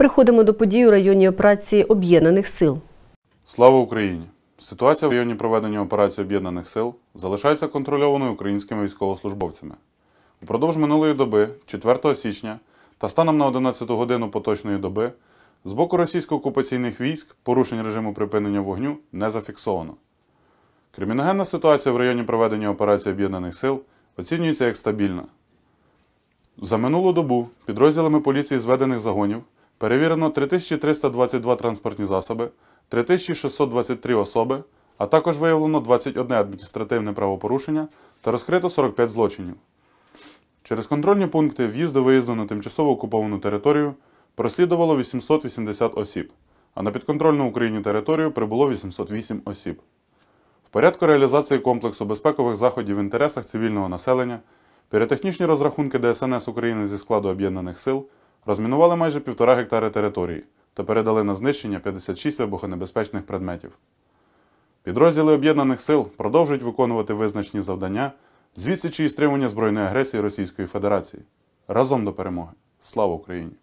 Приходимо до подій у районі операції об'єднаних сил. Слава Україні! Ситуація в районі проведення операції об'єднаних сил залишається контрольованою українськими військовослужбовцями. Упродовж минулої доби, 4 січня, та станом на 11 годину поточної доби, з боку російсько-окупаційних військ порушень режиму припинення вогню не зафіксовано. Криміногенна ситуація в районі проведення операції об'єднаних сил оцінюється як стабільна. За минулу добу підрозділами поліції зведених загонів. Перевірено 3322 транспортні засоби, 3623 особи, а також виявлено 21 адміністративне правопорушення та розкрито 45 злочинів. Через контрольні пункти в'їзду-виїзду на тимчасово окуповану територію прослідувало 880 осіб, а на підконтрольну Україні територію прибуло 808 осіб. В порядку реалізації комплексу безпекових заходів в інтересах цивільного населення, піротехнічні розрахунки ДСНС України зі складу Об'єднаних сил. Розмінували майже півтора гектари території та передали на знищення 56 вибухонебезпечних предметів. Підрозділи об'єднаних сил продовжують виконувати визначні завдання звідси чи і стримування збройної агресії Російської Федерації. Разом до перемоги. Слава Україні!